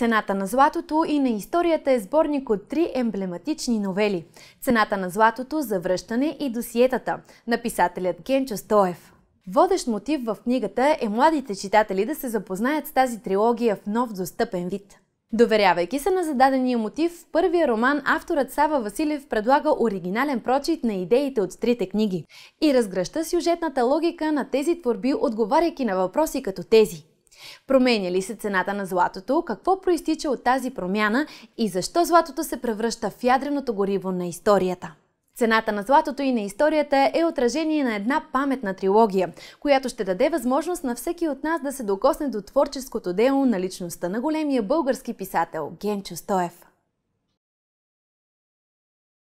Цената на златото и на историята е сборник от три емблематични новели. Цената на златото, за връщане и досиетата на писателят Генчо Стоев. Водещ мотив в книгата е младите читатели да се запознаят с тази трилогия в нов достъпен вид. Доверявайки се на зададения мотив, в първия роман авторът Сава Василев предлага оригинален прочит на идеите от трите книги и разгръща сюжетната логика на тези творби, отговаряйки на въпроси като тези – Променя ли се цената на златото? Какво проистича от тази промяна и защо златото се превръща в ядреното гориво на историята? Цената на златото и на историята е отражение на една паметна трилогия, която ще даде възможност на всеки от нас да се докосне до творческото дело на личността на големия български писател Генчо Стоев.